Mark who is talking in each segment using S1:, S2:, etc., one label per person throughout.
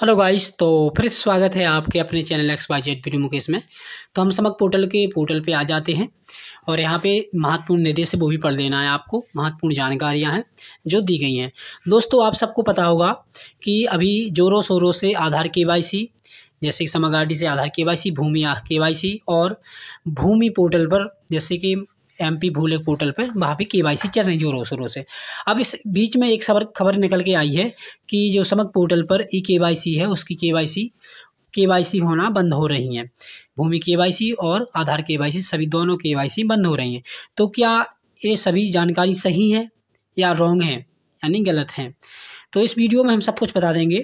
S1: hello guys तो फिर स्वागत है आपके अपने channel X Y Z video Mukesh में तो हम समक पोर्टल के पोर्टल पे आ जाते हैं और यहाँ पे महत्वपूर्ण निर्देश वो भी पढ़ लेना है आपको महत्वपूर्ण जानकारियाँ हैं जो दी गई हैं दोस्तों आप सबको पता होगा कि अभी जोरों शोरों से आधार के जैसे कि समक आर से आधार के भूमि के और भूमि पोर्टल पर जैसे कि एम पी भूले पोर्टल पर वहाँ पर के वाई सी चल रही है जोरों शोरों से अब इस बीच में एक खबर खबर निकल के आई है कि जो समक पोर्टल पर ई के वाई सी है उसकी के वाई सी के वाई सी होना बंद हो रही हैं भूमि के वाई सी और आधार के वाई सी सभी दोनों के वाई सी बंद हो रही हैं तो क्या ये सभी जानकारी सही है या रॉन्ग है यानी गलत है तो इस वीडियो में हम सब कुछ बता देंगे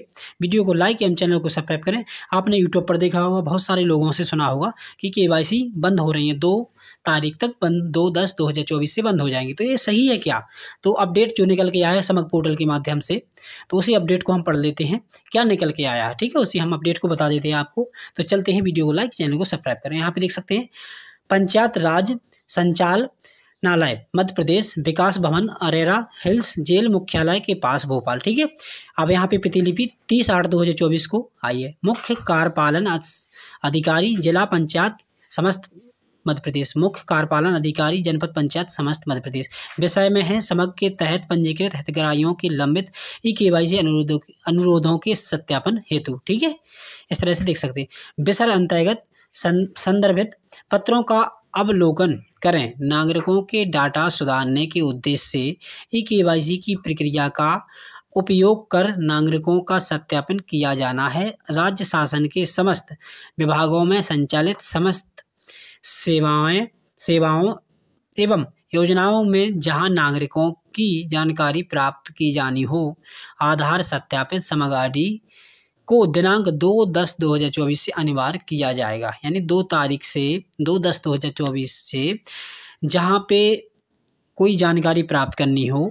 S1: वीडियो को लाइक एवं चैनल को सब्सक्राइब करें आपने यूट्यूब पर देखा होगा बहुत सारे लोगों से सुना होगा कि के बंद हो रही है दो तारीख तक बंद दो दस दो हज़ार चौबीस से बंद हो जाएंगी तो ये सही है क्या तो अपडेट जो निकल के आया है समक पोर्टल के माध्यम से तो उसी अपडेट को हम पढ़ लेते हैं क्या निकल के आया है ठीक है उसी हम अपडेट को बता देते हैं आपको तो चलते हैं वीडियो को लाइक चैनल को सब्सक्राइब करें यहाँ पर देख सकते हैं पंचायत राज संचाल नालय मध्य प्रदेश विकास भवन अरेरा हिल्स जेल मुख्यालय के पास भोपाल ठीक है अब यहाँ पे प्रतिलिपि तीस आठ दो हज़ार चौबीस को आई है मुख्य कार्यपालन अधिकारी जिला पंचायत समस्त मध्य प्रदेश मुख्य कार्यपालन अधिकारी जनपद पंचायत समस्त मध्य प्रदेश विषय में है समग्र के तहत पंजीकृत हितग्राहियों के लंबित ई के वाई अनुरोधों अनुरोधों के सत्यापन हेतु ठीक है इस तरह से देख सकते हैं विषय अंतर्गत संदर्भित पत्रों का अवलोकन करें नागरिकों के डाटा सुधारने के उद्देश्य से ई के की प्रक्रिया का उपयोग कर नागरिकों का सत्यापन किया जाना है राज्य शासन के समस्त विभागों में संचालित समस्त सेवाएं सेवाओं एवं योजनाओं में जहां नागरिकों की जानकारी प्राप्त की जानी हो आधार सत्यापित सामग्री को दिनांक दो दस दो हज़ार चौबीस से अनिवार्य किया जाएगा यानी दो तारीख से दो दस दो हज़ार चौबीस से जहाँ पे कोई जानकारी प्राप्त करनी हो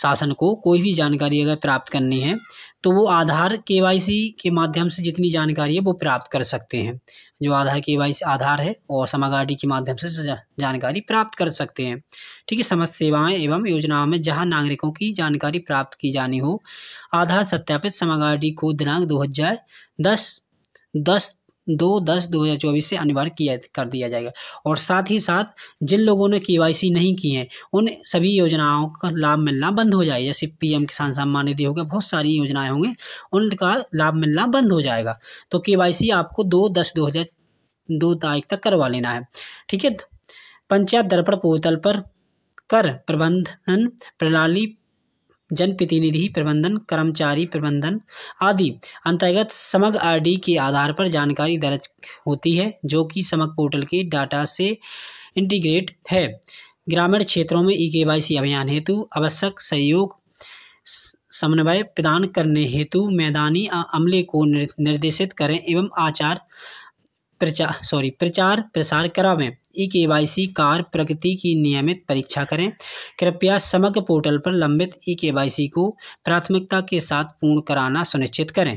S1: शासन को कोई भी जानकारी अगर प्राप्त करनी है तो वो आधार के के माध्यम से जितनी जानकारी है वो प्राप्त कर सकते हैं जो आधार के वाई आधार है और समागाडी के माध्यम से जानकारी प्राप्त कर सकते हैं ठीक है समाज सेवाएं एवं योजनाओं में जहां नागरिकों की जानकारी प्राप्त की जानी हो आधार सत्यापित समागाडी को दिनांक दो हज़ार दस दस दो दस दो हज़ार चौबीस से अनिवार्य किया कर दिया जाएगा और साथ ही साथ जिन लोगों ने के नहीं की है उन सभी योजनाओं का लाभ मिलना बंद हो जाएगा जैसे पीएम किसान सम्मान निधि हो गया बहुत सारी योजनाएं होंगी उनका लाभ मिलना बंद हो जाएगा तो के आपको दो दस दो हज़ार दो तारीख तक करवा लेना है ठीक है पंचायत दर्पण पोर्टल पर कर प्रबंधन प्रणाली जनप्रतिनिधि प्रबंधन कर्मचारी प्रबंधन आदि अंतर्गत समग्र आईडी के आधार पर जानकारी दर्ज होती है जो कि समग्र पोर्टल के डाटा से इंटीग्रेट है ग्रामीण क्षेत्रों में ई के वाई सी अभियान हेतु आवश्यक सहयोग समन्वय प्रदान करने हेतु मैदानी अमले को निर्देशित करें एवं आचार प्रचार सॉरी प्रचार प्रसार करावें ई के वाई सी कार प्रगति की नियमित परीक्षा करें कृपया समग्र पोर्टल पर लंबित ई के वाई सी को प्राथमिकता के साथ पूर्ण कराना सुनिश्चित करें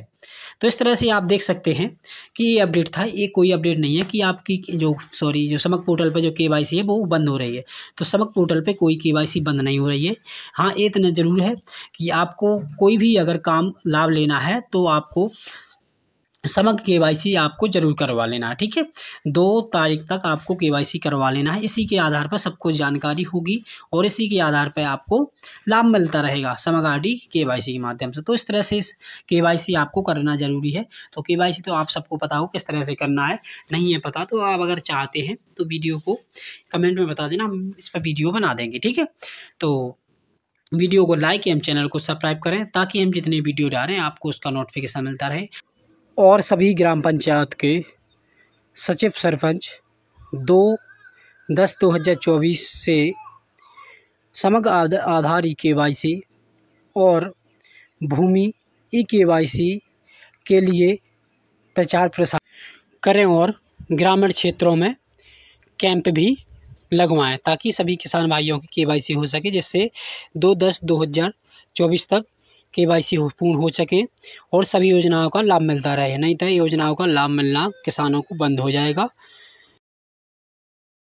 S1: तो इस तरह से आप देख सकते हैं कि ये अपडेट था ये कोई अपडेट नहीं है कि आपकी जो सॉरी जो समक पोर्टल पर जो के वाई सी है वो बंद हो रही है तो समक पोर्टल पे कोई के वाई सी बंद नहीं हो रही है हाँ ये इतना ज़रूर है कि आपको कोई भी अगर काम लाभ लेना है तो आपको समग्र के वाई सी आपको जरूर करवा लेना है ठीक है दो तारीख तक आपको के वाई सी करवा लेना है इसी के आधार पर सबको जानकारी होगी और इसी के आधार पर आपको लाभ मिलता रहेगा समग्र R D K Y C के माध्यम से तो इस तरह से के वाई सी आपको करना ज़रूरी है तो के वाई सी तो आप सबको पता हो किस तरह से करना है नहीं है पता तो आप अगर चाहते हैं तो वीडियो को कमेंट में बता देना हम इस पर वीडियो बना देंगे ठीक है तो वीडियो को लाइक एवं चैनल को सब्सक्राइब करें ताकि हम जितने वीडियो डालें आपको उसका नोटिफिकेशन मिलता रहे और सभी ग्राम पंचायत के सचिव सरपंच दो दस दो हज़ार चौबीस से समग्र आधार ई के वाई सी और भूमि ई के वाई सी के लिए प्रचार प्रसार करें और ग्रामीण क्षेत्रों में कैंप भी लगवाएं ताकि सभी किसान भाइयों की के वाई सी हो सके जिससे दो दस दो हज़ार चौबीस तक के वाई सी पूर्ण हो सके और सभी योजनाओं का लाभ मिलता रहे नहीं तो योजनाओं का लाभ मिलना किसानों को बंद हो जाएगा